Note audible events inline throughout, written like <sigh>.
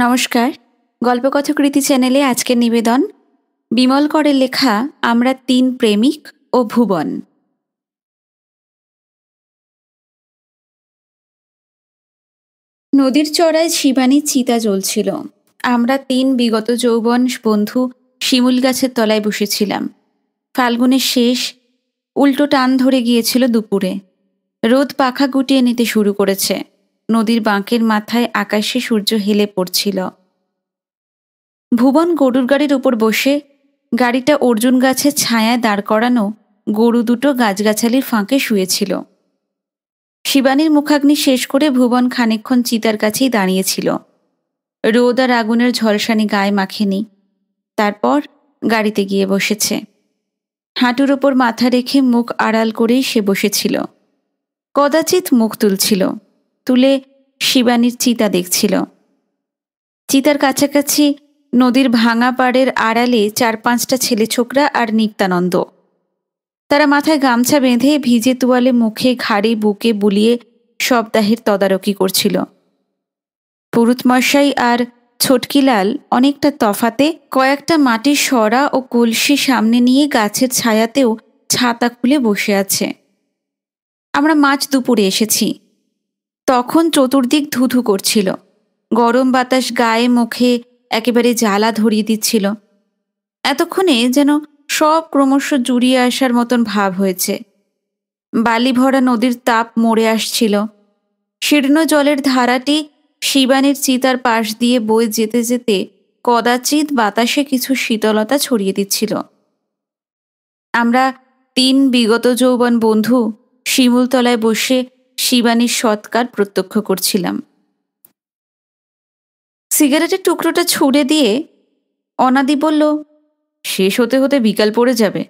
নমস্কার গল্পকথকৃতি চ্যানেলে আজকের নিবেদন বিমল করে লেখা আমরা তিন প্রেমিক ও ভুবন নদীর চড়ায় শিবানী চিতা জ্বলছিল আমরা তিন বিগত যৌবন বন্ধু শিমুল গাছের তলায় বসেছিলাম ফাল্গুনের শেষ উল্টো টান ধরে গিয়েছিল দুপুরে রোদ পাখা গুটিয়ে নিতে শুরু করেছে নদীর বাঁকের মাথায় আকাশে সূর্য হেলে পড়ছিল ভুবন গরুর গাড়ির উপর বসে গাড়িটা অর্জুন গাছের ছায়ায় দাঁড় করানো গরু দুটো গাছগাছালির ফাঁকে শুয়েছিল শিবানীর মুখাগ্নি শেষ করে ভুবন খানিক্ষণ চিতার কাছেই দাঁড়িয়েছিল রোদ আর আগুনের ঝলসানি গায়ে মাখেনি তারপর গাড়িতে গিয়ে বসেছে হাঁটুর ওপর মাথা রেখে মুখ আড়াল করেই সে বসেছিল কদাচিৎ মুখ তুলছিল তুলে শিবানীর চিতা দেখছিল চিতার কাছাকাছি নদীর ভাঙা পাড়ের আড়ালে চার পাঁচটা ছেলে ছোকরা আর নিত্যানন্দ তারা মাথায় গামছা বেঁধে ভিজে তোয়ালে মুখে ঘাড়ে বুকে বুলিয়ে সপ্তাহের তদারকি করছিল পুরুতমশাই আর ছোটকিলাল অনেকটা তফাতে কয়েকটা মাটির সরা ও কলসি সামনে নিয়ে গাছের ছায়াতেও ছাতা খুলে বসে আছে আমরা মাছ দুপুরে এসেছি তখন চতুর্দিক ধুধু করছিল গরম বাতাস গায়ে মুখে একেবারে জ্বালা ধরিয়ে দিচ্ছিল এতক্ষণে যেন সব ক্রমশ জুড়িয়ে আসার মতন ভাব হয়েছে বালি ভরা নদীর তাপ মরে আসছিল শীর্ণ জলের ধারাটি শিবানীর চিতার পাশ দিয়ে বয়ে যেতে যেতে কদাচিৎ বাতাসে কিছু শীতলতা ছড়িয়ে দিচ্ছিল আমরা তিন বিগত যৌবন বন্ধু শিমুলতলায় বসে শিবানীর সৎকার প্রত্যক্ষ করছিলাম সিগারেটের টুকরোটা ছুঁড়ে দিয়ে অনাদি বলল শেষ হতে হতে বিকাল পড়ে যাবে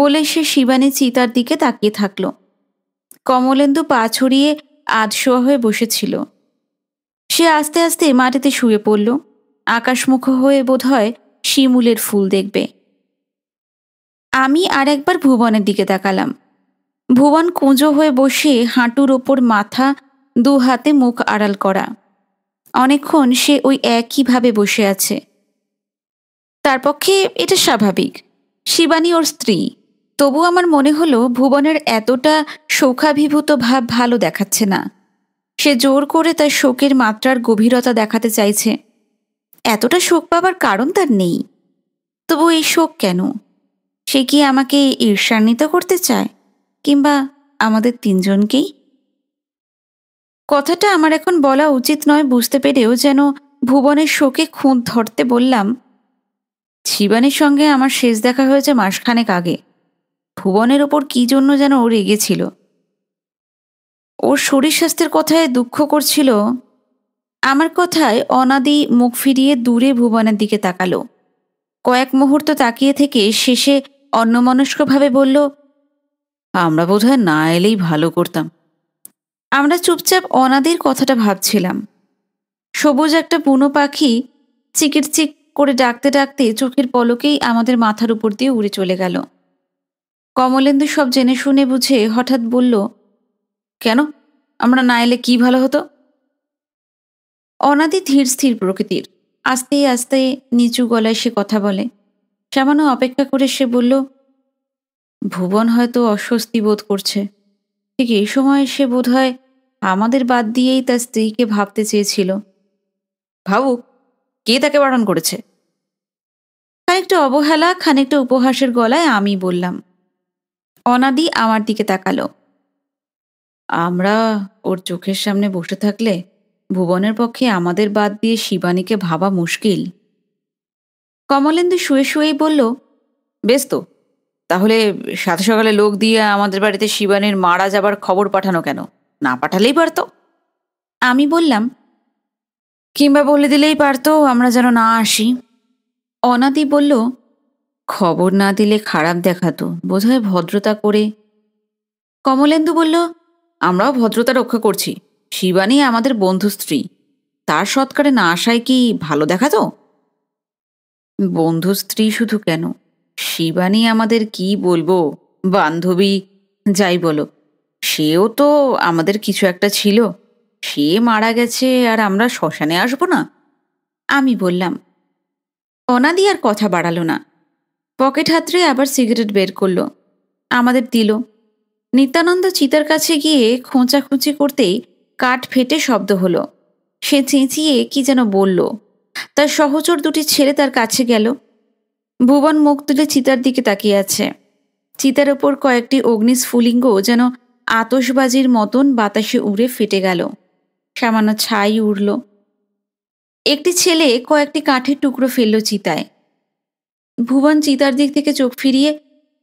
বলে সে শিবানী চিতার দিকে তাকিয়ে থাকল কমলেন্দু পা ছড়িয়ে আধশোয়া হয়ে বসেছিল সে আস্তে আস্তে মাটিতে শুয়ে পড়ল আকাশমুখ হয়ে বোধ হয় শিমুলের ফুল দেখবে আমি আর একবার ভুবনের দিকে তাকালাম ভুবন কুঁজো হয়ে বসে হাঁটুর ওপর মাথা দু হাতে মুখ আড়াল করা অনেকক্ষণ সে ওই একইভাবে বসে আছে তার পক্ষে এটা স্বাভাবিক শিবানী ওর স্ত্রী তবু আমার মনে হলো ভুবনের এতটা শোকাভিভূত ভাব ভালো দেখাচ্ছে না সে জোর করে তার শোকের মাত্রার গভীরতা দেখাতে চাইছে এতটা শোক পাবার কারণ তার নেই তবু এই শোক কেন সে কি আমাকে ঈর্ষান্বিত করতে চায় কিংবা আমাদের তিনজনকেই কথাটা আমার এখন বলা উচিত নয় বুঝতে পেরেও যেন ভুবনের শোকে খুঁত ধরতে বললাম শিবানীর সঙ্গে আমার শেষ দেখা হয়েছে মাসখানেক আগে ভুবনের ওপর কি জন্য যেন ও রেগেছিল ওর শরীর স্বাস্থ্যের কথায় দুঃখ করছিল আমার কথায় অনাদি মুখ ফিরিয়ে দূরে ভুবনের দিকে তাকালো কয়েক মুহূর্ত তাকিয়ে থেকে শেষে অন্যমনস্কভাবে বলল আমরা বোধহয় না এলেই ভালো করতাম আমরা চুপচাপ অনাদের কথাটা ভাবছিলাম সবুজ একটা পুনো পাখি চিকিৎচিক করে ডাকতে ডাকতে চোখের পলকেই আমাদের মাথার উপর দিয়ে উড়ে চলে গেল কমলেন্দু সব জেনে শুনে বুঝে হঠাৎ বলল কেন আমরা না এলে কি ভালো হতো অনাদি ধীর স্থির প্রকৃতির আস্তে আস্তে নিচু গলায় সে কথা বলে সামান্য অপেক্ষা করে সে বলল ভুবন হয়তো অস্বস্তি বোধ করছে ঠিক এই সময় সে বোধ হয় আমাদের বাদ দিয়েই তার স্ত্রীকে ভাবতে চেয়েছিল ভাবুক কে তাকে বারণ করেছে খানিকটা অবহেলা খানিকটা উপহাসের গলায় আমি বললাম অনাদি আমার দিকে তাকালো আমরা ওর চোখের সামনে বসে থাকলে ভুবনের পক্ষে আমাদের বাদ দিয়ে শিবানীকে ভাবা মুশকিল কমলেন্দু শুয়ে শুয়েই বলল বেশ তো তাহলে সাথে সকালে লোক দিয়ে আমাদের বাড়িতে শিবানীর মারা যাবার খবর পাঠানো কেন না পাঠালেই পারতো আমি বললাম কিংবা বলে দিলেই পারতো আমরা যেন না আসি অনাদি বলল খবর না দিলে খারাপ দেখাতো বোধহয় ভদ্রতা করে কমলেন্দু বলল আমরাও ভদ্রতা রক্ষা করছি শিবানী আমাদের বন্ধু স্ত্রী তার সৎকারে না আসায় কি ভালো দেখাতো বন্ধু স্ত্রী শুধু কেন শিবানী আমাদের কি বলবো বান্ধবী যাই বলো সেও তো আমাদের কিছু একটা ছিল সে মারা গেছে আর আমরা শ্মশানে আসবো না আমি বললাম অনাদি আর কথা বাড়ালো না পকেট হাতরে আবার সিগারেট বের করলো আমাদের দিল নিত্যানন্দ চিতার কাছে গিয়ে খোঁচাখুঁচি করতেই কাঠ ফেটে শব্দ হলো সে চেঁচিয়ে কি যেন বলল তার সহচর দুটি ছেলে তার কাছে গেল ভুবন মুখ তুলে চিতার দিকে তাকিয়ে আছে চিতার ওপর কয়েকটি অগ্নিস্ফুলিঙ্গ যেন আতসবাজির মতন বাতাসে উড়ে ফেটে গেল সামান্য ছাই উড়ল একটি ছেলে কয়েকটি কাঠের টুকরো ফেলল চিতায় ভুবন চিতার দিক থেকে চোখ ফিরিয়ে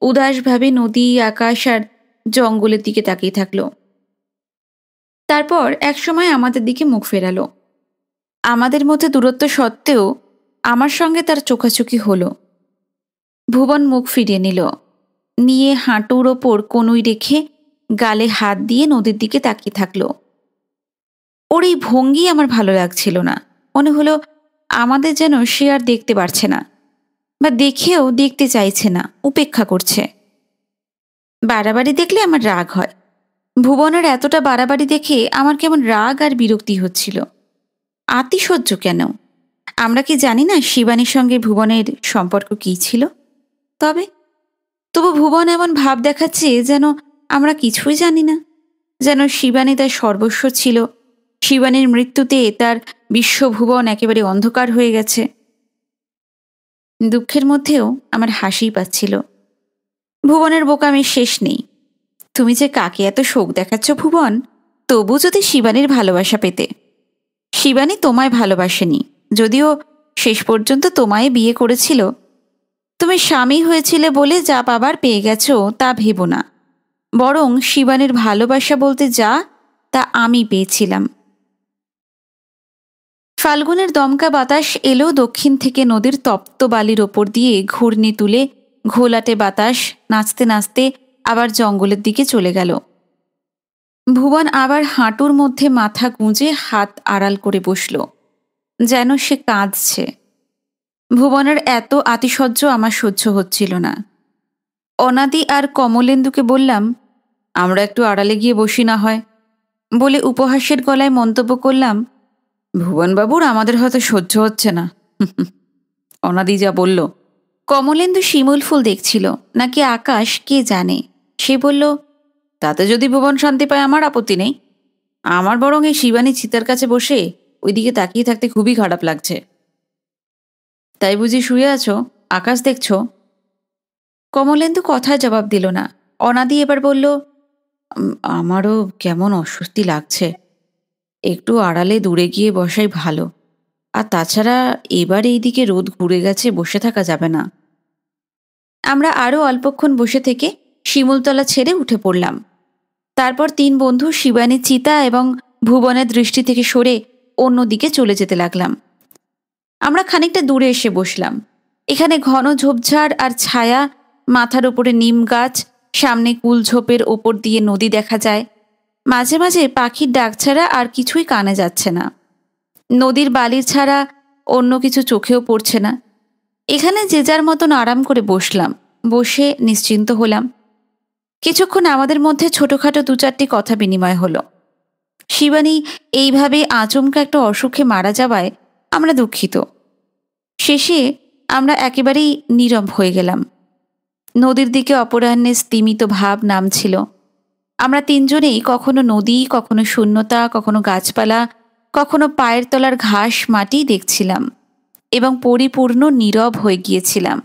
উদাসভাবে নদী আকাশ আর জঙ্গলের দিকে তাকিয়ে থাকল তারপর একসময় আমাদের দিকে মুখ ফেরালো আমাদের মধ্যে দূরত্ব সত্ত্বেও আমার সঙ্গে তার চোখাচোখি হলো ভুবন মুখ ফিরিয়ে নিল নিয়ে হাঁটুর ওপর কনুই রেখে গালে হাত দিয়ে নদীর দিকে তাকিয়ে থাকলো ওর এই ভঙ্গি আমার ভালো লাগছিল না মনে হলো আমাদের যেন সে আর দেখতে পারছে না বা দেখেও দেখতে চাইছে না উপেক্ষা করছে বাড়াবাড়ি দেখলে আমার রাগ হয় ভুবনের এতটা বাড়াবাড়ি দেখে আমার কেমন রাগ আর বিরক্তি হচ্ছিল আতিশয্য কেন আমরা কি জানি না শিবানীর সঙ্গে ভুবনের সম্পর্ক কী ছিল তবে তবু ভুবন এমন ভাব দেখাচ্ছে যেন আমরা কিছুই জানি না যেন শিবানী তার সর্বস্ব ছিল শিবানীর মৃত্যুতে তার বিশ্বভুবন একেবারে অন্ধকার হয়ে গেছে দুঃখের মধ্যেও আমার হাসি পাচ্ছিল ভুবনের বোকামের শেষ নেই তুমি যে কাকে এত শোক দেখাচ্ছ ভুবন তবু যদি শিবানীর ভালোবাসা পেতে শিবানী তোমায় ভালোবাসেনি যদিও শেষ পর্যন্ত তোমায় বিয়ে করেছিল তুমি স্বামী হয়েছিলে বলে যা পাবার পেয়ে গেছো তা ভেব না বরং শিবানের ভালোবাসা বলতে যা তা আমি পেয়েছিলাম ফাল্গুনের দমকা বাতাস এলো দক্ষিণ থেকে নদীর তপ্ত বালির ওপর দিয়ে ঘূর্ণি তুলে ঘোলাটে বাতাস নাচতে নাচতে আবার জঙ্গলের দিকে চলে গেল ভুবন আবার হাঁটুর মধ্যে মাথা গুঁজে হাত আড়াল করে বসল যেন সে কাঁদছে ভুবনের এত আতিশয্য আমার সহ্য হচ্ছিল না অনাদি আর কমলেন্দুকে বললাম আমরা একটু আড়ালে গিয়ে বসি না হয় বলে উপহাসের গলায় মন্তব্য করলাম ভুবনবাবুর আমাদের হয়তো সহ্য হচ্ছে না <laughs> অনাদি যা বলল কমলেন্দু শিমুল ফুল দেখছিল নাকি আকাশ কে জানে সে বলল তাতে যদি ভুবন শান্তি পায় আমার আপত্তি নেই আমার বরং এই শিবানী চিতার কাছে বসে ওইদিকে তাকিয়ে থাকতে খুবই খারাপ লাগছে তাই বুঝি শুয়ে আছো আকাশ দেখছ কমলেন্দু কথায় জবাব দিল না অনাদি এবার বলল আমারও কেমন অস্বস্তি লাগছে একটু আড়ালে দূরে গিয়ে বসাই ভালো আর তাছাড়া এবার এই দিকে রোদ ঘুরে গেছে বসে থাকা যাবে না আমরা আরও অল্পক্ষণ বসে থেকে শিমুলতলা ছেড়ে উঠে পড়লাম তারপর তিন বন্ধু শিবানী চিতা এবং ভুবনের দৃষ্টি থেকে সরে অন্যদিকে চলে যেতে লাগলাম আমরা খানিকটা দূরে এসে বসলাম এখানে ঘন ঝোপঝাড় আর ছায়া মাথার ওপরে নিম গাছ সামনে কুলঝোপের ওপর দিয়ে নদী দেখা যায় মাঝে মাঝে পাখির ডাক ছাড়া আর কিছুই কানে যাচ্ছে না নদীর বালির ছাড়া অন্য কিছু চোখেও পড়ছে না এখানে যে যার মতন আরাম করে বসলাম বসে নিশ্চিন্ত হলাম কিছুক্ষণ আমাদের মধ্যে ছোটোখাটো দু চারটি কথা বিনিময় হলো শিবানী এইভাবে আচমকা একটা অসুখে মারা যাওয়ায় আমরা দুঃখিত শেষে আমরা একেবারেই নীরব হয়ে গেলাম নদীর দিকে অপরাহ্নে স্তিমিত ভাব নামছিল আমরা তিনজনেই কখনো নদী কখনো শূন্যতা কখনো গাছপালা কখনো পায়ের তলার ঘাস মাটি দেখছিলাম এবং পরিপূর্ণ নীরব হয়ে গিয়েছিলাম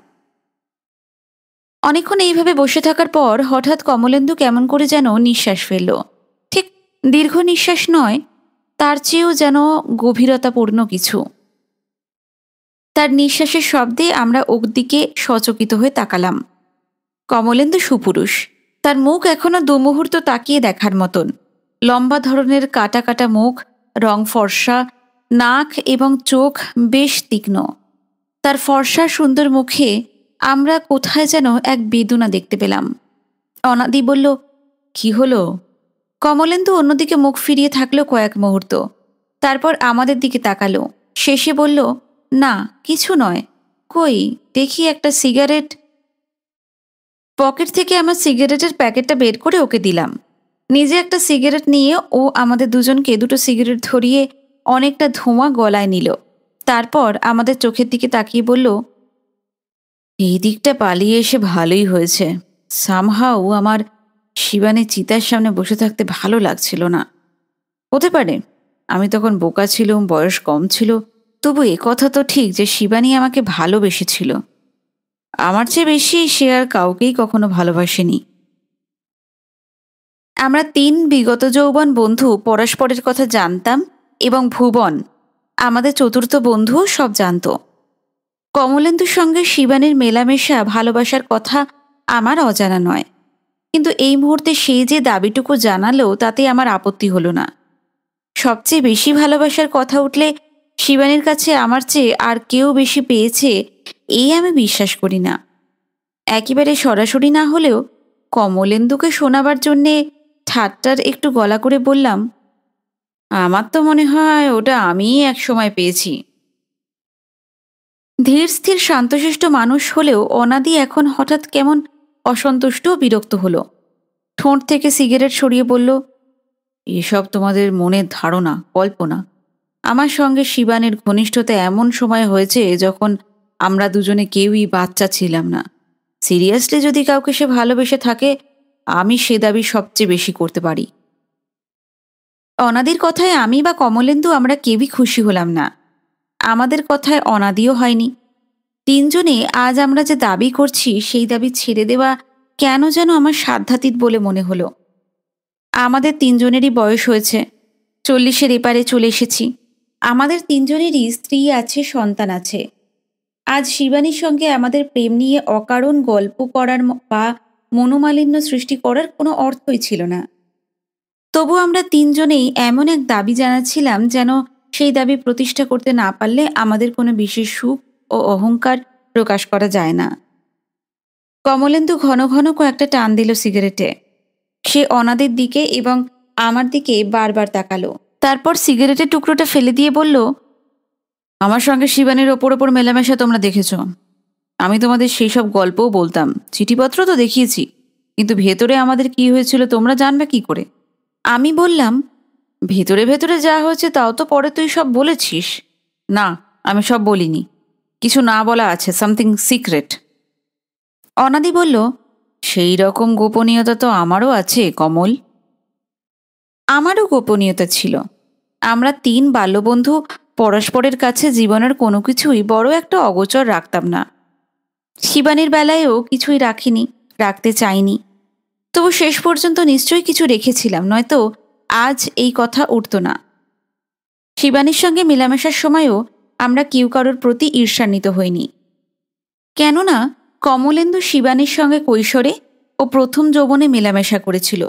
অনেকক্ষণ এইভাবে বসে থাকার পর হঠাৎ কমলেন্দু কেমন করে যেন নিঃশ্বাস ফেলল ঠিক দীর্ঘ নিঃশ্বাস নয় তার চেয়েও যেন গভীরতাপূর্ণ কিছু তার নিঃশ্বাসের শব্দে আমরা ওর দিকে সচকিত হয়ে তাকালাম কমলেন্দু সুপুরুষ তার মুখ এখনও দু মুহূর্ত তাকিয়ে দেখার মতন লম্বা ধরনের কাটা কাটা মুখ রং ফর্সা নাক এবং চোখ বেশ তীক্ষ্ণ তার ফর্সা সুন্দর মুখে আমরা কোথায় যেন এক বেদনা দেখতে পেলাম অনাদি বলল কি হলো কমলেন্দু অন্যদিকে মুখ ফিরিয়ে থাকলো কয়েক মুহূর্ত তারপর আমাদের দিকে তাকালো শেষে বলল না কিছু নয় কই দেখি একটা সিগারেট পকেট থেকে আমার সিগারেটের প্যাকেটটা বের করে ওকে দিলাম নিজে একটা সিগারেট নিয়ে ও আমাদের দুজনকে দুটো সিগারেট ধরিয়ে অনেকটা ধোঁয়া গলায় নিল তারপর আমাদের চোখের দিকে তাকিয়ে বলল এই দিকটা পালিয়ে এসে ভালোই হয়েছে সামহাও আমার শিবানের চিতার সামনে বসে থাকতে ভালো লাগছিল না হতে পারে আমি তখন বোকা ছিলাম বয়স কম ছিল তবু এ কথা তো ঠিক যে শিবানী আমাকে ভালোবেসেছিল আমার চেয়ে বেশি সে আর কাউকেই কখনো ভালোবাসেনি আমরা তিন বিগত যৌবন বন্ধু পরস্পরের কথা জানতাম এবং ভুবন আমাদের চতুর্থ বন্ধু সব জানত কমলেন্দুর সঙ্গে শিবানীর মেলামেশা ভালোবাসার কথা আমার অজানা নয় কিন্তু এই মুহূর্তে সে যে দাবিটুকু জানালো তাতে আমার আপত্তি হলো না সবচেয়ে বেশি ভালোবাসার কথা উঠলে শিবানীর কাছে আমার চেয়ে আর কেউ বেশি পেয়েছে এই আমি বিশ্বাস করি না একেবারে সরাসরি না হলেও কমলেন্দুকে শোনাবার জন্যে ঠাট্টার একটু গলা করে বললাম আমার তো মনে হয় ওটা আমিই এক সময় পেয়েছি ধীর স্থির শান্তশিষ্ট মানুষ হলেও অনাদি এখন হঠাৎ কেমন অসন্তুষ্ট বিরক্ত হলো ঠোঁট থেকে সিগারেট সরিয়ে বলল এসব তোমাদের মনের ধারণা কল্পনা আমার সঙ্গে শিবানের ঘনিষ্ঠতা এমন সময় হয়েছে যখন আমরা দুজনে কেউই বাচ্চা ছিলাম না সিরিয়াসলি যদি কাউকে সে ভালোবেসে থাকে আমি সে দাবি সবচেয়ে বেশি করতে পারি অনাদির কথায় আমি বা কমলেন্দু আমরা কেউই খুশি হলাম না আমাদের কথায় অনাদিও হয়নি তিনজনে আজ আমরা যে দাবি করছি সেই দাবি ছেড়ে দেওয়া কেন যেন আমার সাধ্যাতীত বলে মনে হলো আমাদের তিনজনেরই বয়স হয়েছে চল্লিশের এপারে চলে এসেছি আমাদের তিনজনেরই স্ত্রী আছে সন্তান আছে আজ শিবানীর সঙ্গে আমাদের প্রেম নিয়ে অকারণ গল্প করার বা মনোমালিন্য সৃষ্টি করার কোনো অর্থই ছিল না তবু আমরা তিনজনেই এমন এক দাবি জানাচ্ছিলাম যেন সেই দাবি প্রতিষ্ঠা করতে না পারলে আমাদের কোনো বিশেষ সুখ ও অহংকার প্রকাশ করা যায় না কমলেন্দু ঘন ঘন কয়েকটা টান দিল সিগারেটে সে অনাদের দিকে এবং আমার দিকে বারবার তাকালো তারপর সিগারেটের টুকরোটা ফেলে দিয়ে বলল আমার সঙ্গে শিবানীর ওপর ওপর মেলামেশা তোমরা দেখেছ আমি তোমাদের সেই সব গল্পও বলতাম চিঠিপত্র তো দেখিয়েছি কিন্তু ভেতরে আমাদের কি হয়েছিল তোমরা জানবে কি করে আমি বললাম ভেতরে ভেতরে যা হয়েছে তাও তো পরে তুই সব বলেছিস না আমি সব বলিনি কিছু না বলা আছে সামথিং সিক্রেট অনাদি বলল সেই রকম গোপনীয়তা তো আমারও আছে কমল আমারও গোপনীয়তা ছিল আমরা তিন বাল্যবন্ধু পরস্পরের কাছে জীবনের কোনো কিছুই বড় একটা অগোচর রাখতাম না শিবানীর বেলায়ও কিছুই রাখিনি রাখতে চাইনি তবু শেষ পর্যন্ত নিশ্চয়ই কিছু রেখেছিলাম নয়তো আজ এই কথা উঠত না শিবানীর সঙ্গে মেলামেশার সময়ও আমরা কেউ কারোর প্রতি ঈর্ষান্বিত হইনি কেননা কমলেন্দু শিবানীর সঙ্গে কৈশোরে ও প্রথম যৌবনে মেলামেশা করেছিল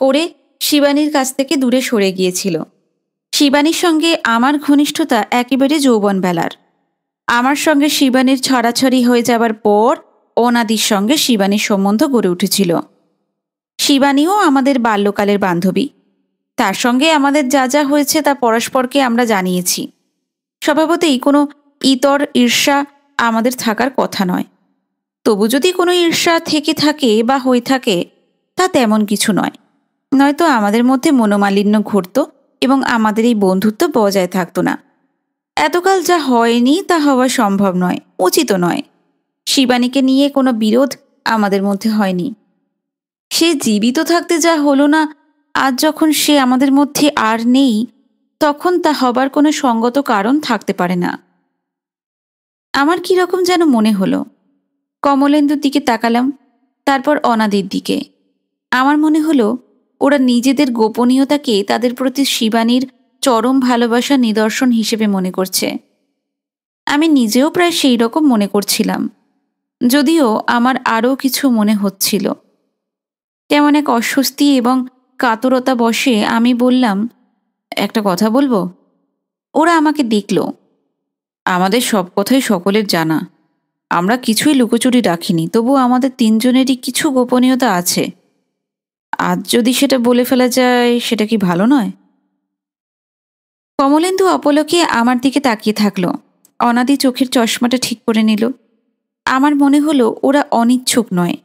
করে শিবানীর কাছ থেকে দূরে সরে গিয়েছিল শিবানীর সঙ্গে আমার ঘনিষ্ঠতা একেবারে যৌবন বেলার আমার সঙ্গে শিবানীর ছড়াছড়ি হয়ে যাবার পর অনাদির সঙ্গে শিবানীর সম্বন্ধ গড়ে উঠেছিল শিবানীও আমাদের বাল্যকালের বান্ধবী তার সঙ্গে আমাদের যা যা হয়েছে তা পরস্পরকে আমরা জানিয়েছি স্বভাবতেই কোনো ইতর ঈর্ষা আমাদের থাকার কথা নয় তবু যদি কোনো ঈর্ষা থেকে থাকে বা হয়ে থাকে তা তেমন কিছু নয় নয়তো আমাদের মধ্যে মনোমালিন্য ঘটত এবং আমাদের এই বন্ধুত্ব বজায় থাকতো না এতকাল যা হয়নি তা হওয়া সম্ভব নয় উচিত নয় শিবানীকে নিয়ে কোনো বিরোধ আমাদের মধ্যে হয়নি সে জীবিত থাকতে যা হলো না আজ যখন সে আমাদের মধ্যে আর নেই তখন তা হবার কোনো সঙ্গত কারণ থাকতে পারে না আমার কীরকম যেন মনে হলো কমলেন্দুর দিকে তাকালাম তারপর অনাদির দিকে আমার মনে হলো ওরা নিজেদের গোপনীয়তাকে তাদের প্রতি শিবানীর চরম ভালোবাসা নিদর্শন হিসেবে মনে করছে আমি নিজেও প্রায় সেই রকম মনে করছিলাম যদিও আমার আরও কিছু মনে হচ্ছিল তেমন এক অস্বস্তি এবং কাতরতা বসে আমি বললাম একটা কথা বলবো ওরা আমাকে দেখল আমাদের সব কথাই সকলের জানা আমরা কিছুই লুকোচুরি রাখিনি তবু আমাদের তিনজনেরই কিছু গোপনীয়তা আছে আজ যদি সেটা বলে ফেলা যায় সেটা কি ভালো নয় কমলেন্দু অপলকে আমার দিকে তাকিয়ে থাকল অনাদি চোখের চশমাটা ঠিক করে নিল আমার মনে হলো ওরা অনিচ্ছুক নয়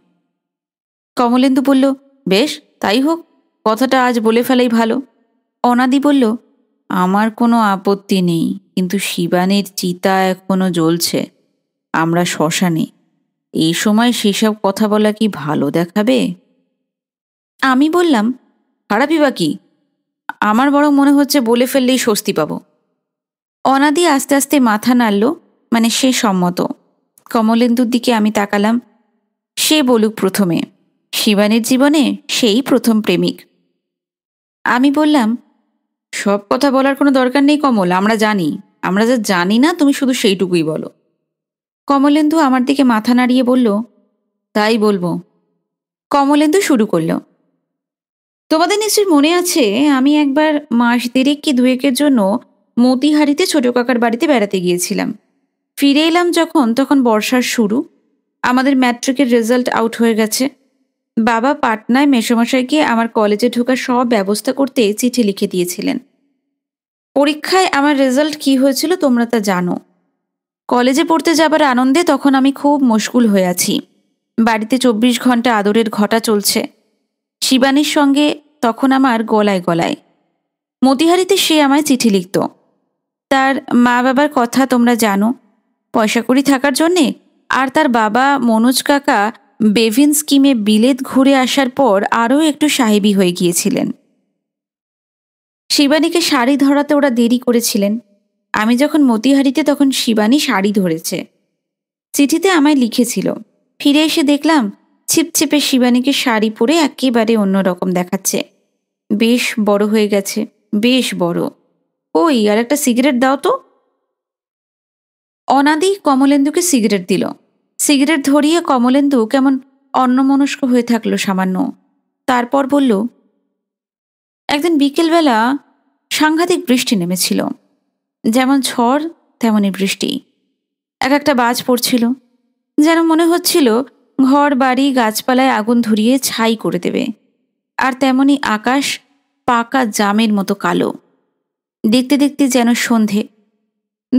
কমলেন্দু বলল বেশ তাই হোক কথাটা আজ বলে ফেলাই ভালো অনাদি বলল আমার কোনো আপত্তি নেই কিন্তু শিবানের চিতা এখনো জ্বলছে আমরা শ্মশানে এই সময় সেসব কথা বলা কি ভালো দেখাবে আমি বললাম খারাপই বা কি আমার বরং মনে হচ্ছে বলে ফেললেই স্বস্তি পাব অনাদি আস্তে আস্তে মাথা নাড়ল মানে সে সম্মত কমলেন্দুর দিকে আমি তাকালাম সে বলুক প্রথমে শিবানীর জীবনে সেই প্রথম প্রেমিক আমি বললাম সব কথা বলার কোনো দরকার নেই কমল আমরা জানি আমরা যা জানি না তুমি শুধু সেইটুকুই বলো কমলেন্দু আমার দিকে মাথা নাড়িয়ে বলল তাই বলবো কমলেন্দু শুরু করলো তোমাদের নিশ্চয়ই মনে আছে আমি একবার মাস দেড়েক কি দুয়েকের জন্য মতিহারিতে ছোট কাকার বাড়িতে বেড়াতে গিয়েছিলাম ফিরে এলাম যখন তখন বর্ষার শুরু আমাদের ম্যাট্রিকের রেজাল্ট আউট হয়ে গেছে বাবা পাটনায় মেসোমশাইকে আমার কলেজে ঢোকার সব ব্যবস্থা করতে চিঠি লিখে দিয়েছিলেন পরীক্ষায় আমার রেজাল্ট কি হয়েছিল তোমরা তা জানো কলেজে পড়তে যাবার আনন্দে তখন আমি খুব মুশকুল হয়ে আছি বাড়িতে চব্বিশ ঘন্টা আদরের ঘটা চলছে শিবানীর সঙ্গে তখন আমার গলায় গলায় মতিহারিতে সে আমায় চিঠি লিখত তার মা বাবার কথা তোমরা জানো পয়সা করি থাকার জন্যে আর তার বাবা মনোজ কাকা বেভিন স্কিমে বিলেত ঘুরে আসার পর আরও একটু সাহেবি হয়ে গিয়েছিলেন শিবানীকে শাড়ি ধরাতে ওরা দেরি করেছিলেন আমি যখন মতিহারিতে তখন শিবানী শাড়ি ধরেছে চিঠিতে আমায় লিখেছিল ফিরে এসে দেখলাম ছিপছিপে শিবানীকে শাড়ি পরে একেবারে অন্যরকম দেখাচ্ছে বেশ বড় হয়ে গেছে বেশ বড় ওই আর একটা সিগারেট দাও তো অনাদি কমলেন্দুকে সিগারেট দিল সিগারেট ধরিয়ে কমলেন্দু কেমন অন্নমনস্ক হয়ে থাকলো সামান্য তারপর বলল একদিন বিকেলবেলা সাংঘাতিক বৃষ্টি নেমেছিল যেমন ঝড় তেমনই বৃষ্টি এক একটা বাজ পড়ছিল যেন মনে হচ্ছিল ঘর বাড়ি গাছপালায় আগুন ধরিয়ে ছাই করে দেবে আর তেমনি আকাশ পাকা জামের মতো কালো দেখতে দেখতে যেন সন্ধে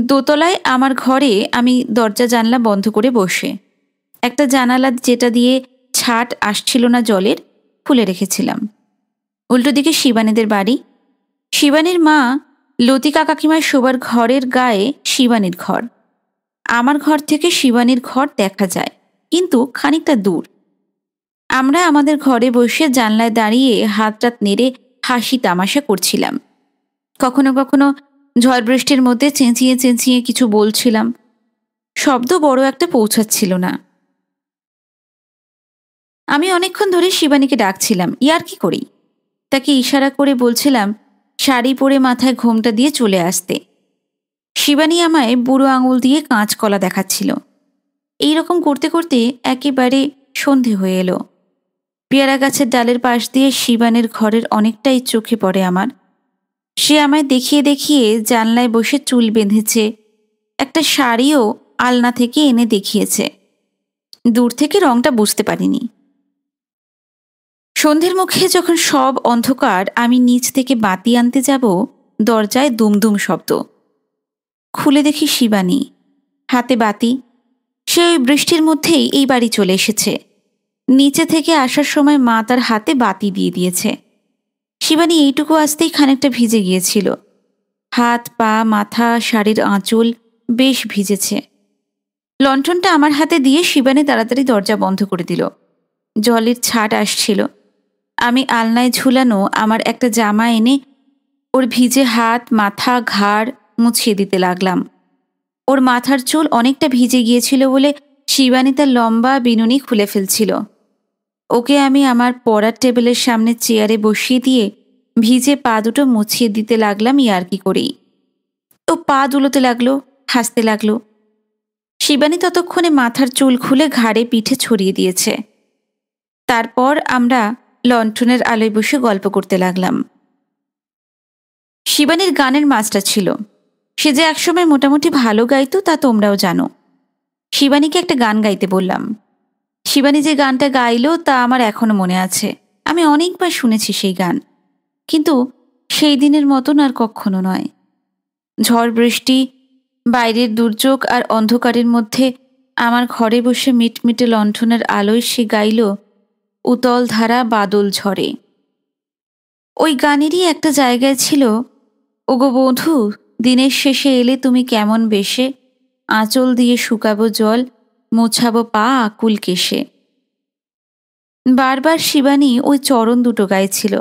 দোতলায় আমার ঘরে আমি দরজা জানলা বন্ধ করে বসে একটা জানালা যেটা দিয়ে ছাট আসছিল না জলের খুলে রেখেছিলাম উল্টো দিকে শিবানীদের বাড়ি শিবানীর মা লতিকা কাকিমার শোবার ঘরের গায়ে শিবানীর ঘর আমার ঘর থেকে শিবানীর ঘর দেখা যায় কিন্তু খানিকটা দূর আমরা আমাদের ঘরে বসে জানলায় দাঁড়িয়ে হাত নেড়ে হাসি তামাশা করছিলাম কখনো কখনো ঝড় বৃষ্টির মধ্যে চেঁচিয়ে চেঁচিয়ে কিছু বলছিলাম শব্দ বড় একটা পৌঁছাচ্ছিল না আমি অনেকক্ষণ ধরে শিবানীকে ডাকছিলাম ইয়ার কি করি তাকে ইশারা করে বলছিলাম শাড়ি পরে মাথায় ঘোমটা দিয়ে চলে আসতে শিবানী আমায় বুড়ো আঙুল দিয়ে কাঁচকলা দেখাচ্ছিল এই রকম করতে করতে একেবারে সন্ধে হয়ে এলো পেয়ারা গাছের ডালের পাশ দিয়ে শিবানের ঘরের অনেকটাই চোখে পড়ে আমার সে আমায় দেখিয়ে দেখিয়ে জানলায় বসে চুল বেঁধেছে একটা শাড়িও আলনা থেকে এনে দেখিয়েছে দূর থেকে রংটা বুঝতে পারিনি সন্ধের মুখে যখন সব অন্ধকার আমি নিচ থেকে বাতি আনতে যাব দরজায় দুমদুম শব্দ খুলে দেখি শিবানী হাতে বাতি সে ওই বৃষ্টির মধ্যেই এই বাড়ি চলে এসেছে নিচে থেকে আসার সময় মা তার হাতে বাতি দিয়ে দিয়েছে শিবানী এইটুকু আসতেই খানিকটা ভিজে গিয়েছিল হাত পা মাথা শাড়ির আঁচল বেশ ভিজেছে লণ্ঠনটা আমার হাতে দিয়ে শিবানী তাড়াতাড়ি দরজা বন্ধ করে দিল জলের ছাট আসছিল আমি আলনায় ঝুলানো আমার একটা জামা এনে ওর ভিজে হাত মাথা ঘাড় মুছিয়ে দিতে লাগলাম ওর মাথার চুল অনেকটা ভিজে গিয়েছিল বলে শিবানী তার লম্বা বিনুনি খুলে ফেলছিল ওকে আমি আমার পড়ার টেবিলের সামনে চেয়ারে বসিয়ে দিয়ে ভিজে পা দুটো মুছিয়ে দিতে লাগলাম ইয়ার্কি করেই ও পা দুলোতে লাগলো হাসতে লাগলো শিবানী ততক্ষণে মাথার চুল খুলে ঘাড়ে পিঠে ছড়িয়ে দিয়েছে তারপর আমরা লণ্ঠনের আলোয় বসে গল্প করতে লাগলাম শিবানীর গানের মাছটা ছিল সে যে একসময় মোটামুটি ভালো গাইতো তা তোমরাও জানো শিবানীকে একটা গান গাইতে বললাম শিবানী যে গানটা গাইলো তা আমার এখনো মনে আছে আমি অনেকবার শুনেছি সেই গান কিন্তু সেই দিনের মতন আর কখনো নয় ঝড় বৃষ্টি বাইরের দুর্যোগ আর অন্ধকারের মধ্যে আমার ঘরে বসে মিটমিটে লণ্ঠনের আলোয় সে গাইল উতল ধারা বাদল ঝরে ওই গানেরই একটা জায়গায় ছিল ওগো বন্ধু দিনের শেষে এলে তুমি কেমন বেশে আঁচল দিয়ে শুকাবো জল মোছাবো পা আকুল কেশে বারবার শিবানী ওই চরণ দুটো গাইছিল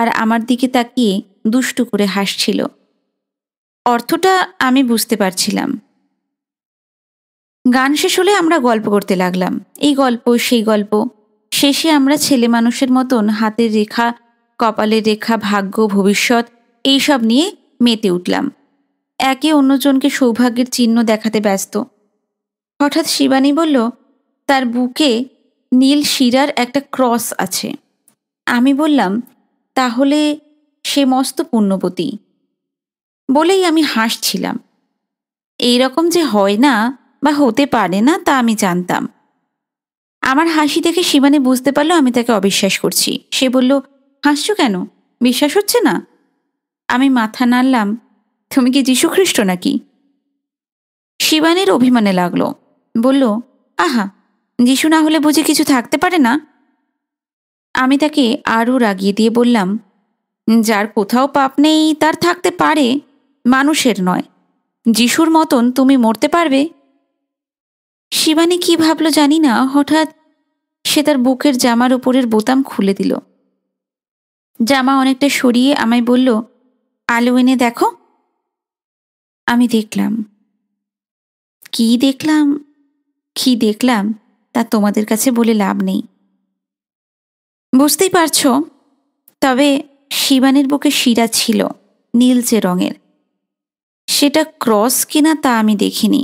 আর আমার দিকে তাকিয়ে দুষ্টু করে হাসছিল অর্থটা আমি বুঝতে পারছিলাম গান শেষ হলে আমরা গল্প করতে লাগলাম এই গল্প সেই গল্প শেষে আমরা ছেলে মানুষের মতন হাতের রেখা কপালের রেখা ভাগ্য ভবিষ্যৎ এইসব নিয়ে মেতে উঠলাম একে অন্যজনকে সৌভাগ্যের চিহ্ন দেখাতে ব্যস্ত হঠাৎ শিবানী বলল তার বুকে নীল শিরার একটা ক্রস আছে আমি বললাম তাহলে সে মস্ত পুণ্যপতি বলেই আমি হাসছিলাম এই রকম যে হয় না বা হতে পারে না তা আমি জানতাম আমার হাসি দেখে শিবানী বুঝতে পারলো আমি তাকে অবিশ্বাস করছি সে বলল হাসছো কেন বিশ্বাস হচ্ছে না আমি মাথা নাড়লাম তুমি কি যীশুখ্রিস্ট নাকি শিবানীর অভিমানে লাগলো বলল আহা যিশু না হলে বুঝে কিছু থাকতে পারে না আমি তাকে আরও রাগিয়ে দিয়ে বললাম যার কোথাও পাপ নেই তার থাকতে পারে মানুষের নয় যিশুর মতন তুমি মরতে পারবে শিবানী কি ভাবলো জানি না হঠাৎ সে তার বুকের জামার উপরের বোতাম খুলে দিল জামা অনেকটা সরিয়ে আমায় বলল আলু এনে দেখো আমি দেখলাম কি দেখলাম কি দেখলাম তা তোমাদের কাছে বলে লাভ নেই বুঝতেই পারছ তবে শিবানের বুকে শিরা ছিল নীলচে রঙের সেটা ক্রস কিনা তা আমি দেখিনি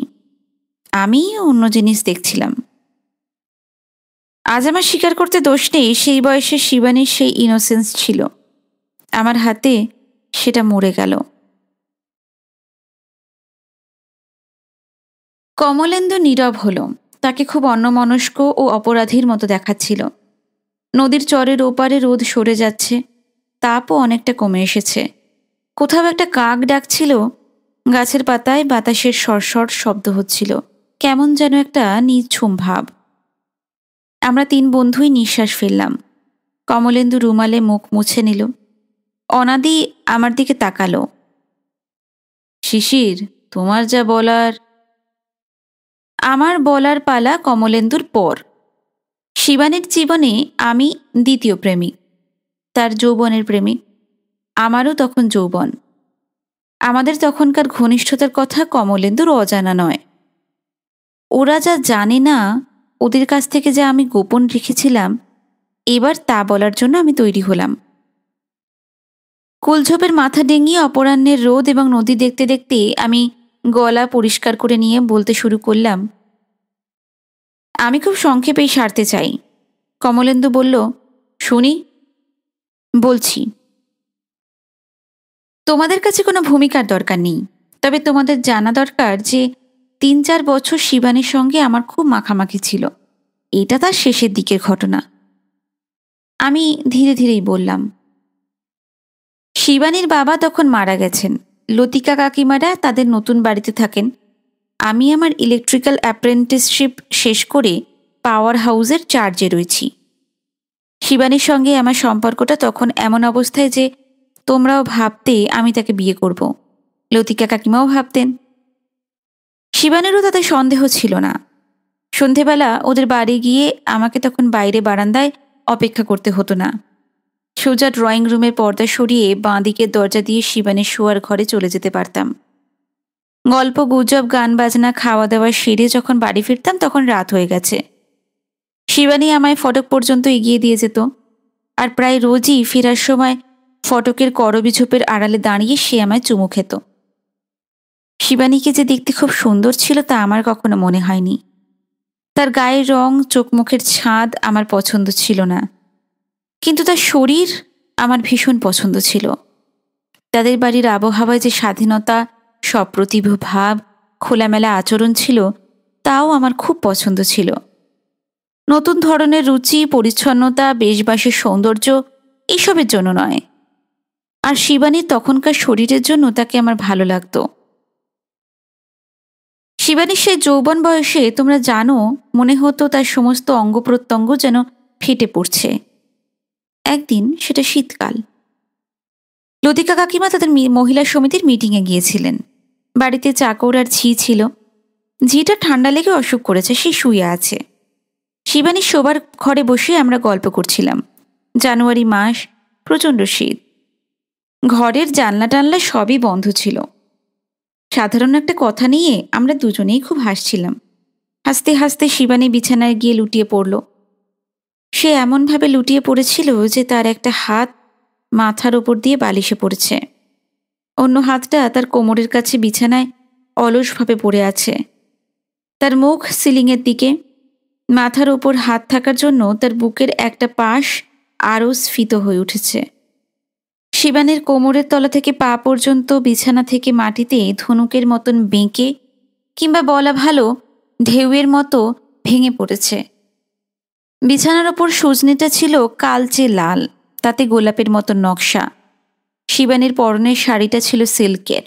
আমি অন্য জিনিস দেখছিলাম আজ আমার স্বীকার করতে দোষ নেই সেই বয়সে শিবানীর সেই ইনোসেন্স ছিল আমার হাতে সেটা মরে গেল কমলেন্দু নীরব হল তাকে খুব অন্যমনস্ক ও অপরাধীর মতো দেখাচ্ছিল নদীর চরের ওপারে রোদ সরে যাচ্ছে তাপও অনেকটা কমে এসেছে কোথাও একটা কাক ডাকছিল গাছের পাতায় বাতাসের সরসর শব্দ হচ্ছিল কেমন যেন একটা নিঝুম ভাব আমরা তিন বন্ধুই নিঃশ্বাস ফেললাম কমলেন্দু রুমালে মুখ মুছে নিল অনাদি আমার দিকে তাকালো শিশির তোমার যা বলার আমার বলার পালা কমলেন্দুর পর শিবানীর জীবনে আমি দ্বিতীয় প্রেমিক তার যৌবনের প্রেমিক আমারও তখন যৌবন আমাদের তখনকার ঘনিষ্ঠতার কথা কমলেন্দুর অজানা নয় ওরা যা জানে না ওদের কাছ থেকে যা আমি গোপন রেখেছিলাম এবার তা বলার জন্য আমি তৈরি হলাম কুলঝোপের মাথা ডেঙিয়ে অপরাহ্নের রোদ এবং নদী দেখতে দেখতে আমি গলা পরিষ্কার করে নিয়ে বলতে শুরু করলাম আমি খুব সংক্ষেপেই সারতে চাই কমলেন্দু বলল শুনি বলছি তোমাদের কাছে কোনো ভূমিকার দরকার নেই তবে তোমাদের জানা দরকার যে তিন চার বছর শিবানীর সঙ্গে আমার খুব মাখামাখি ছিল এটা তার শেষের দিকের ঘটনা আমি ধীরে ধীরেই বললাম শিবানীর বাবা তখন মারা গেছেন লতিকা কাকিমারা তাদের নতুন বাড়িতে থাকেন আমি আমার ইলেকট্রিক্যাল অ্যাপ্রেন্টিসশিপ শেষ করে পাওয়ার হাউসের চার্জে রয়েছি শিবানীর সঙ্গে আমার সম্পর্কটা তখন এমন অবস্থায় যে তোমরাও ভাবতে আমি তাকে বিয়ে করব লতিকা কাকিমাও ভাবতেন শিবানেরও তাতে সন্দেহ ছিল না সন্ধেবেলা ওদের বাড়ি গিয়ে আমাকে তখন বাইরে বারান্দায় অপেক্ষা করতে হতো না সোজা ড্রয়িং রুমের পর্দা সরিয়ে বাঁ দিকের দরজা দিয়ে শিবানের শোয়ার ঘরে চলে যেতে পারতাম গল্প গুজব গান বাজনা খাওয়া দাওয়া সেরে যখন বাড়ি ফিরতাম তখন রাত হয়ে গেছে শিবানী আমায় ফটক পর্যন্ত এগিয়ে দিয়ে যেত আর প্রায় রোজই ফেরার সময় ফটকের করবিঝোপের আড়ালে দাঁড়িয়ে সে আমায় চুমু খেত শিবানীকে যে দেখতে খুব সুন্দর ছিল তা আমার কখনো মনে হয়নি তার গায়ের রং চোখ মুখের ছাদ আমার পছন্দ ছিল না কিন্তু তার শরীর আমার ভীষণ পছন্দ ছিল তাদের বাড়ির আবহাওয়ায় যে স্বাধীনতা সপ্রতিভ ভাব খোলামেলা আচরণ ছিল তাও আমার খুব পছন্দ ছিল নতুন ধরনের রুচি পরিচ্ছন্নতা বেশবাসের সৌন্দর্য এসবের জন্য নয় আর শিবানীর তখনকার শরীরের জন্য তাকে আমার ভালো লাগতো শিবানীর সেই যৌবন বয়সে তোমরা জানো মনে হতো তার সমস্ত অঙ্গ প্রত্যঙ্গ যেন ফেটে পড়ছে একদিন সেটা শীতকাল লতিকা কাকিমা তাদের মহিলা সমিতির মিটিংয়ে গিয়েছিলেন বাড়িতে চাকর আর ঝি ছিল ঝিটা ঠান্ডা লেগে অসুখ করেছে সে শুয়ে আছে শিবানী শোবার ঘরে বসে আমরা গল্প করছিলাম জানুয়ারি মাস প্রচণ্ড শীত ঘরের জানলা টানলা সবই বন্ধ ছিল সাধারণ একটা কথা নিয়ে আমরা দুজনেই খুব হাসছিলাম হাসতে হাসতে শিবানী বিছানায় গিয়ে লুটিয়ে পড়ল সে এমনভাবে লুটিয়ে পড়েছিল যে তার একটা হাত মাথার ওপর দিয়ে বালিশে পড়েছে অন্য হাতটা তার কোমরের কাছে বিছানায় অলসভাবে পড়ে আছে তার মুখ সিলিংয়ের দিকে মাথার ওপর হাত থাকার জন্য তার বুকের একটা পাশ আরও স্ফীত হয়ে উঠেছে শিবানের কোমরের তলা থেকে পা পর্যন্ত বিছানা থেকে মাটিতে ধনুকের মতন বেঁকে কিংবা বলা ভালো ঢেউয়ের মতো ভেঙে পড়েছে বিছানার ওপর সজনেটা ছিল কালচে লাল তাতে গোলাপের মতো নকশা শিবানীর পরনের শাড়িটা ছিল সিল্কের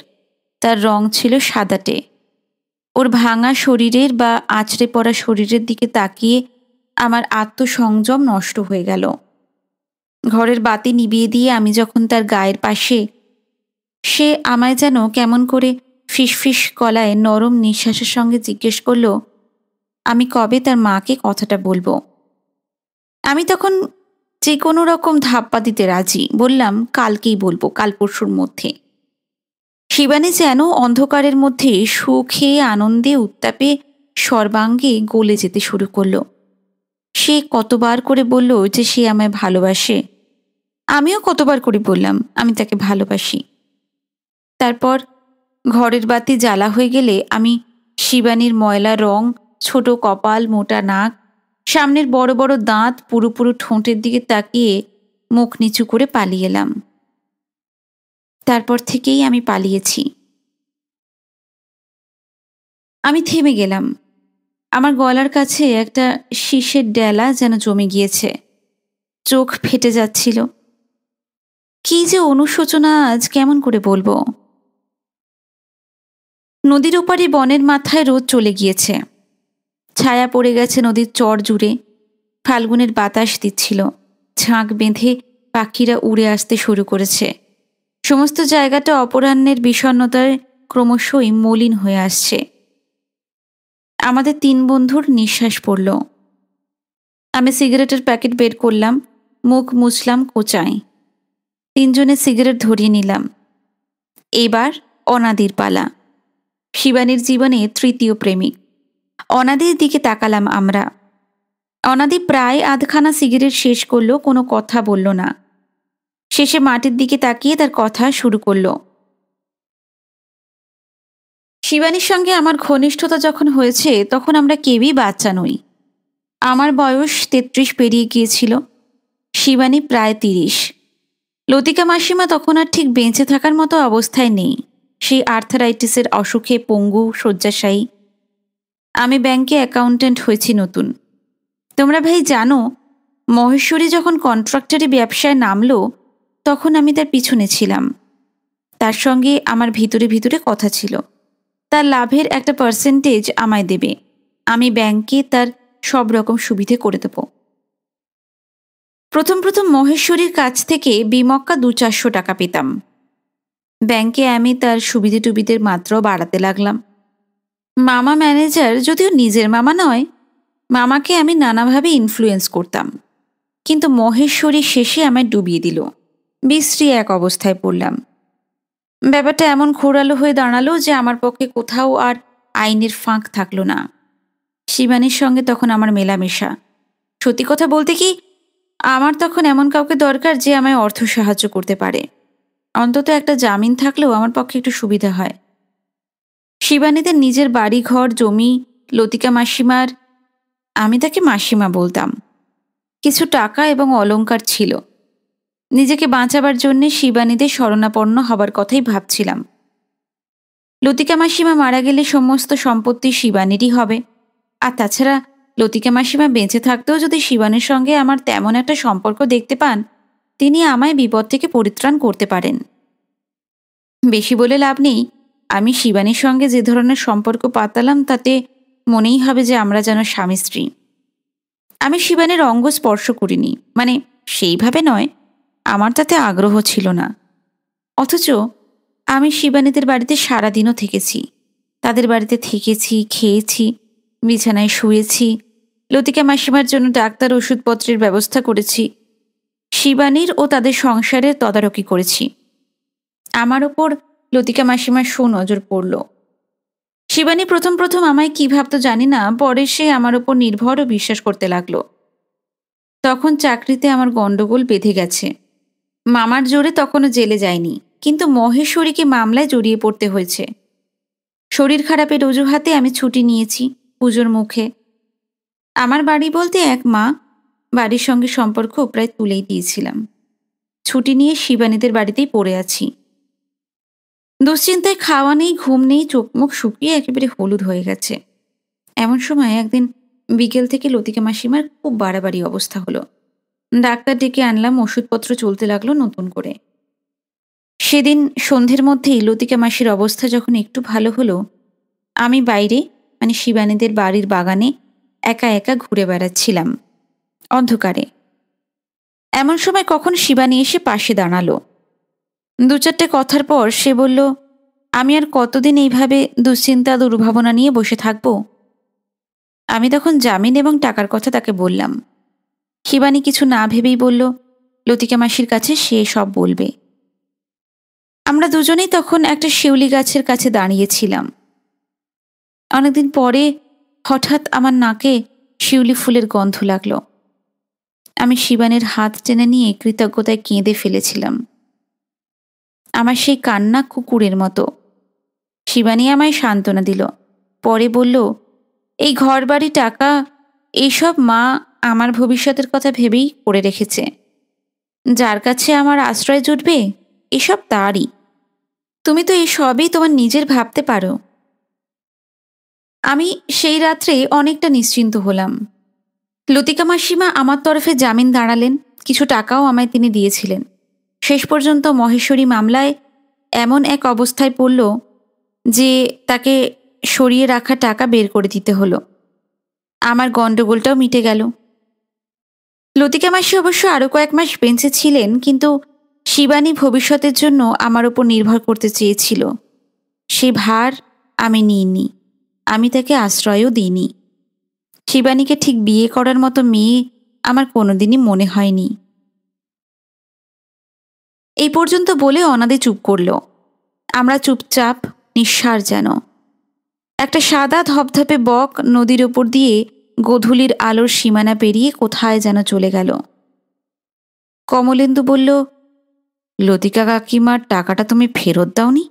তার রং ছিল সাদাটে ওর ভাঙা শরীরের বা আঁচড়ে পড়া শরীরের দিকে তাকিয়ে আমার আত্মসংযম নষ্ট হয়ে গেল ঘরের বাতি নিবিয়ে দিয়ে আমি যখন তার গায়ের পাশে সে আমায় যেন কেমন করে ফিসফিস গলায় নরম নিঃশ্বাসের সঙ্গে জিজ্ঞেস করল আমি কবে তার মাকে কথাটা বলবো আমি তখন যে কোনো রকম ধাপ্পা দিতে রাজি বললাম কালকেই বলবো কাল পরশুর মধ্যে শিবানী যেন অন্ধকারের মধ্যে সুখে আনন্দে উত্তাপে সর্বাঙ্গে গলে যেতে শুরু করলো সে কতবার করে বলল যে সে আমায় ভালোবাসে আমিও কতবার করে বললাম আমি তাকে ভালোবাসি তারপর ঘরের বাতি জ্বালা হয়ে গেলে আমি শিবানীর ময়লা রং ছোট কপাল মোটা নাক সামনের বড় বড় দাঁত পুরো ঠোঁটের দিকে তাকিয়ে মুখ নিচু করে পালিয়ে এলাম তারপর থেকেই আমি পালিয়েছি আমি থেমে গেলাম আমার গলার কাছে একটা শীষের ডেলা যেন জমে গিয়েছে চোখ ফেটে যাচ্ছিল কি যে অনুশোচনা আজ কেমন করে বলবো নদীর ওপারে বনের মাথায় রোদ চলে গিয়েছে ছায়া পড়ে গেছে নদীর চর জুড়ে ফাল্গুনের বাতাস দিচ্ছিল ঝাঁক বেঁধে পাখিরা উড়ে আসতে শুরু করেছে সমস্ত জায়গাটা অপরাহ্নের বিষণ্নতায় ক্রমশই মলিন হয়ে আসছে আমাদের তিন বন্ধুর নিঃশ্বাস পড়ল আমি সিগারেটের প্যাকেট বের করলাম মুখ মুছলাম কোচায় তিনজনে সিগারেট ধরিয়ে নিলাম এবার অনাদির পালা শিবানীর জীবনে তৃতীয় প্রেমিক অনাদির দিকে তাকালাম আমরা অনাদি প্রায় আধখানা সিগারেট শেষ করলো কোনো কথা বলল না শেষে মাটির দিকে তাকিয়ে তার কথা শুরু করল শিবানীর সঙ্গে আমার ঘনিষ্ঠতা যখন হয়েছে তখন আমরা কেউই বাচ্চা নই আমার বয়স তেত্রিশ পেরিয়ে গিয়েছিল শিবানী প্রায় তিরিশ লতিকা মাসিমা তখন আর ঠিক বেঁচে থাকার মতো অবস্থায় নেই সেই আর্থারাইটিসের অসুখে পঙ্গু শয্যাশায়ী আমি ব্যাংকে অ্যাকাউন্টেন্ট হয়েছি নতুন তোমরা ভাই জানো মহেশ্বরী যখন কন্ট্রাক্টারি ব্যবসায় নামলো তখন আমি তার পিছনে ছিলাম তার সঙ্গে আমার ভিতরে ভিতরে কথা ছিল তার লাভের একটা পার্সেন্টেজ আমায় দেবে আমি ব্যাংকে তার সব রকম সুবিধে করে দেব প্রথম প্রথম মহেশ্বরীর কাছ থেকে বিমক্কা দু চারশো টাকা পেতাম ব্যাংকে আমি তার সুবিধে টুবিধের মাত্রাও বাড়াতে লাগলাম মামা ম্যানেজার যদিও নিজের মামা নয় মামাকে আমি নানাভাবে ইনফ্লুয়েন্স করতাম কিন্তু মহেশ্বরী শেষে আমায় ডুবিয়ে দিল বিশ্রী এক অবস্থায় পড়লাম ব্যাপারটা এমন ঘোরালো হয়ে দাঁড়ালো যে আমার পক্ষে কোথাও আর আইনের ফাঁক থাকলো না শিবানীর সঙ্গে তখন আমার মেলামেশা সত্যি কথা বলতে কি আমার তখন এমন কাউকে দরকার যে আমায় অর্থ সাহায্য করতে পারে অন্তত একটা জামিন থাকলেও আমার পক্ষে একটু সুবিধা হয় শিবানীদের নিজের বাড়ি ঘর জমি লতিকা মাসিমার আমি তাকে মাসিমা বলতাম কিছু টাকা এবং অলঙ্কার ছিল নিজেকে বাঁচাবার জন্যে শিবানীদের শরণাপন্ন হবার কথাই ভাবছিলাম লতিকা মাসিমা মারা গেলে সমস্ত সম্পত্তি শিবানীরই হবে আর তাছাড়া লতিকা মাসিমা বেঁচে থাকতেও যদি শিবানীর সঙ্গে আমার তেমন একটা সম্পর্ক দেখতে পান তিনি আমায় বিপদ থেকে পরিত্রাণ করতে পারেন বেশি বলে লাভ নেই আমি শিবানীর সঙ্গে যে ধরনের সম্পর্ক পাতালাম তাতে মনেই হবে যে আমরা যেন স্বামী স্ত্রী আমি শিবানীর অঙ্গ স্পর্শ করিনি মানে সেইভাবে নয় আমার তাতে আগ্রহ ছিল না অথচ আমি শিবানীদের বাড়িতে সারাদিনও থেকেছি তাদের বাড়িতে থেকেছি খেয়েছি বিছানায় শুয়েছি লতিকা মাসিমার জন্য ডাক্তার ওষুধপত্রের ব্যবস্থা করেছি শিবানীর ও তাদের সংসারের তদারকি করেছি আমার ওপর লতিকা মাসিমার সুনজর পড়ল শিবানী প্রথম প্রথম আমায় কি ভাবতো জানি না পরে সে আমার ওপর নির্ভর ও বিশ্বাস করতে লাগলো তখন চাকরিতে আমার গণ্ডগোল বেঁধে গেছে মামার জোরে তখনও জেলে যায়নি কিন্তু মহেশ্বরীকে মামলায় জড়িয়ে পড়তে হয়েছে শরীর খারাপের অজুহাতে আমি ছুটি নিয়েছি পুজোর মুখে আমার বাড়ি বলতে এক মা বাড়ির সঙ্গে সম্পর্ক প্রায় তুলেই দিয়েছিলাম ছুটি নিয়ে শিবানীদের বাড়িতেই পড়ে আছি দুশ্চিন্তায় খাওয়া নেই ঘুম নেই চোখ মুখ শুকিয়ে একেবারে হলুদ হয়ে গেছে এমন সময় একদিন বিকেল থেকে লতিকা মাসিমার খুব বাড়াবাড়ি অবস্থা হলো ডাক্তার ডেকে আনলাম ওষুধপত্র চলতে লাগলো নতুন করে সেদিন সন্ধ্যের মধ্যেই লতিকা মাসির অবস্থা যখন একটু ভালো হলো আমি বাইরে মানে শিবানীদের বাড়ির বাগানে একা একা ঘুরে বেড়াচ্ছিলাম অন্ধকারে এমন সময় কখন শিবানী এসে পাশে দাঁড়ালো দু চারটে কথার পর সে বলল আমি আর কতদিন এইভাবে দুশ্চিন্তা দুর্ভাবনা নিয়ে বসে থাকব আমি তখন জামিন এবং টাকার কথা তাকে বললাম শিবানী কিছু না ভেবেই বলল লতিকা মাসির কাছে সে সব বলবে আমরা দুজনেই তখন একটা শিউলি গাছের কাছে দাঁড়িয়েছিলাম অনেকদিন পরে হঠাৎ আমার নাকে শিউলি ফুলের গন্ধ লাগলো আমি শিবানের হাত টেনে নিয়ে কৃতজ্ঞতায় কেঁদে ফেলেছিলাম আমার সেই কান্না কুকুরের মতো শিবানী আমায় সান্ত্বনা দিল পরে বলল এই ঘর বাড়ি টাকা এইসব মা আমার ভবিষ্যতের কথা ভেবেই করে রেখেছে যার কাছে আমার আশ্রয় জুটবে এসব তারই তুমি তো এসবই তোমার নিজের ভাবতে পারো আমি সেই রাত্রে অনেকটা নিশ্চিন্ত হলাম লতিকা মাসিমা আমার তরফে জামিন দাঁড়ালেন কিছু টাকাও আমায় তিনি দিয়েছিলেন শেষ পর্যন্ত মহেশ্বরী মামলায় এমন এক অবস্থায় পড়ল যে তাকে সরিয়ে রাখা টাকা বের করে দিতে হলো আমার গণ্ডগোলটাও মিটে গেল লতিকা মাসি অবশ্য আরও কয়েক মাস বেঞ্চে ছিলেন কিন্তু শিবানী ভবিষ্যতের জন্য আমার ওপর নির্ভর করতে চেয়েছিল সে ভার আমি নিইনি আমি তাকে আশ্রয়ও দিইনি শিবানীকে ঠিক বিয়ে করার মতো মেয়ে আমার কোনোদিনই মনে হয়নি এই পর্যন্ত বলে অনাদি চুপ করল আমরা চুপচাপ নিঃসার যেন একটা সাদা ধপধপে বক নদীর ওপর দিয়ে গধূলির আলোর সীমানা পেরিয়ে কোথায় যেন চলে গেল কমলেন্দু বলল লতিকা কাকিমার টাকাটা তুমি ফেরত দাওনি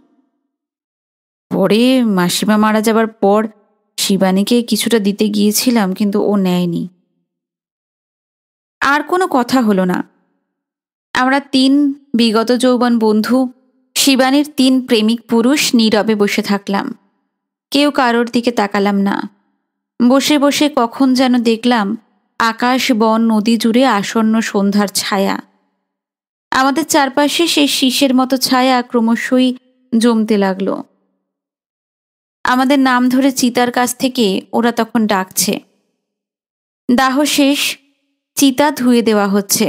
পরে মাসিমা মারা যাবার পর শিবানীকে কিছুটা দিতে গিয়েছিলাম কিন্তু ও নেয়নি আর কোনো কথা হলো না আমরা তিন বিগত যৌবন বন্ধু শিবানীর তিন প্রেমিক পুরুষ নীরবে বসে থাকলাম কেউ কারোর দিকে তাকালাম না বসে বসে কখন যেন দেখলাম আকাশ বন নদী জুড়ে আসন্ন সন্ধ্যার ছায়া আমাদের চারপাশে সে শীষের মতো ছায়া ক্রমশই জমতে লাগলো আমাদের নাম ধরে চিতার কাছ থেকে ওরা তখন ডাকছে দাহ শেষ চিতা ধুয়ে দেওয়া হচ্ছে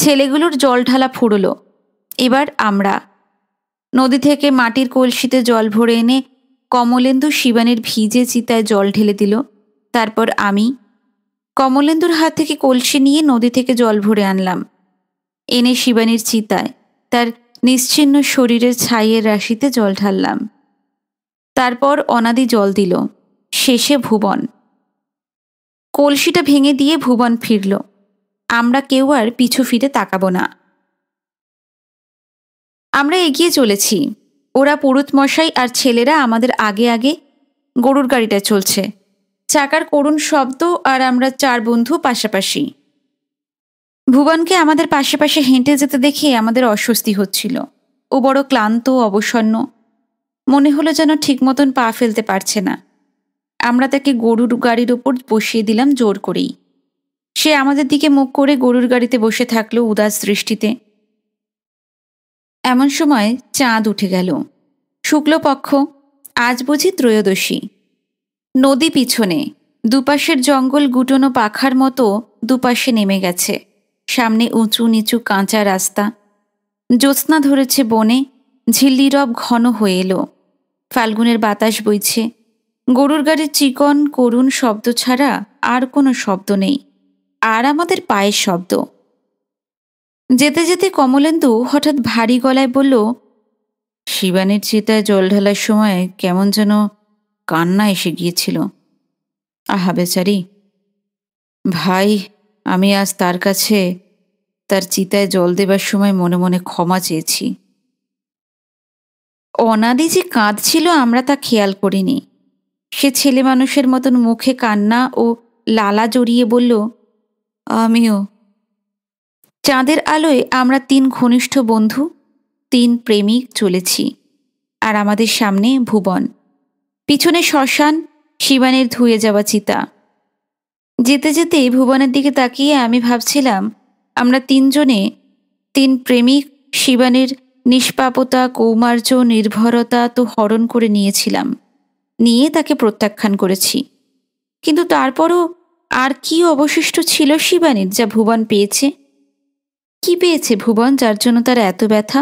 ছেলেগুলোর জল ঢালা ফুরলো এবার আমরা নদী থেকে মাটির কলসিতে জল ভরে এনে কমলেন্দু শিবানের ভিজে চিতায় জল ঢেলে দিল তারপর আমি কমলেন্দুর হাত থেকে কলসি নিয়ে নদী থেকে জল ভরে আনলাম এনে শিবানীর চিতায় তার নিশ্চিন্ন শরীরের ছাইয়ের রাশিতে জল ঢাললাম তারপর অনাদি জল দিল শেষে ভুবন কলসিটা ভেঙে দিয়ে ভুবন ফিরল আমরা কেউ আর পিছু ফিরে তাকাবো না আমরা এগিয়ে চলেছি ওরা পুরুত মশাই আর ছেলেরা আমাদের আগে আগে গরুর গাড়িটা চলছে চাকার করুণ শব্দ আর আমরা চার বন্ধু পাশাপাশি ভুবনকে আমাদের পাশে পাশে হেঁটে যেতে দেখে আমাদের অস্বস্তি হচ্ছিল ও বড় ক্লান্ত অবসন্ন মনে হলো যেন ঠিক মতন পা ফেলতে পারছে না আমরা তাকে গরুর গাড়ির উপর বসিয়ে দিলাম জোর করেই সে আমাদের দিকে মুখ করে গরুর গাড়িতে বসে থাকলো উদাস দৃষ্টিতে এমন সময় চাঁদ উঠে গেল শুক্লপক্ষ আজ বুঝি ত্রয়োদশী নদী পিছনে দুপাশের জঙ্গল গুটোনো পাখার মতো দুপাশে নেমে গেছে সামনে উঁচু নিচু কাঁচা রাস্তা জ্যোৎস্না ধরেছে বনে ঝিল্লিরব ঘন হয়ে এলো ফাল্গুনের বাতাস বইছে গরুর গাড়ির চিকন করুণ শব্দ ছাড়া আর কোনো শব্দ নেই আর আমাদের পায়ের শব্দ যেতে যেতে কমলেন্দু হঠাৎ ভারী গলায় বলল শিবানীর চিতায় জল ঢালার সময় কেমন যেন কান্না এসে গিয়েছিল আহা বেচারি ভাই আমি আজ তার কাছে তার চিতায় জল দেবার সময় মনে মনে ক্ষমা চেয়েছি অনাদি যে কাঁদছিল আমরা তা খেয়াল করিনি সে ছেলে মানুষের মতন মুখে কান্না ও লালা জড়িয়ে বলল আমিও চাঁদের আলোয় আমরা তিন ঘনিষ্ঠ বন্ধু তিন প্রেমিক চলেছি আর আমাদের সামনে ভুবন পিছনে শ্মশান শিবানের ধুয়ে যাওয়া চিতা যেতে যেতে ভুবনের দিকে তাকিয়ে আমি ভাবছিলাম আমরা তিনজনে তিন প্রেমিক শিবানের নিষ্পাপতা কৌমার্য নির্ভরতা তো হরণ করে নিয়েছিলাম নিয়ে তাকে প্রত্যাখ্যান করেছি কিন্তু তারপরও আর কি অবশিষ্ট ছিল শিবানীর যা ভুবন পেয়েছে কি পেয়েছে ভুবন যার জন্য তার এত ব্যথা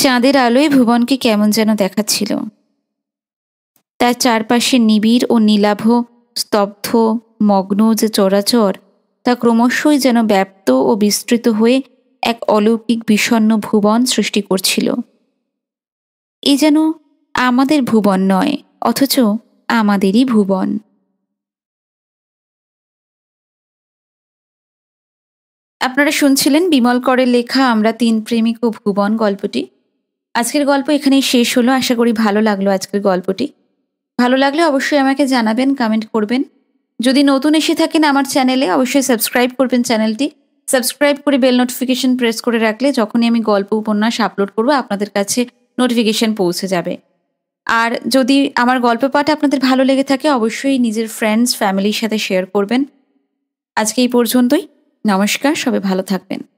চাঁদের আলোয় ভুবনকে কেমন যেন দেখাচ্ছিল তার চারপাশে নিবিড় ও নীলাভ স্তব্ধ মগ্ন যে চরাচর তা ক্রমশই যেন ব্যপ্ত ও বিস্তৃত হয়ে এক অলৌকিক বিষণ্ন ভুবন সৃষ্টি করছিল এ যেন আমাদের ভুবন নয় অথচ আমাদেরই ভুবন আপনারা শুনছিলেন বিমল করের লেখা আমরা তিন প্রেমিক ও ভুবন গল্পটি আজকের গল্প এখানেই শেষ হলো আশা করি ভালো লাগলো আজকের গল্পটি ভালো লাগলে অবশ্যই আমাকে জানাবেন কমেন্ট করবেন যদি নতুন এসে থাকেন আমার চ্যানেলে অবশ্যই সাবস্ক্রাইব করবেন চ্যানেলটি সাবস্ক্রাইব করে বেল নোটিফিকেশন প্রেস করে রাখলে যখনই আমি গল্প উপন্যাস আপলোড করবো আপনাদের কাছে নোটিফিকেশন পৌঁছে যাবে আর যদি আমার গল্প পাঠ আপনাদের ভালো লেগে থাকে অবশ্যই নিজের ফ্রেন্ডস ফ্যামিলির সাথে শেয়ার করবেন আজকে এই পর্যন্তই নমস্কার সবাই ভালো থাকবেন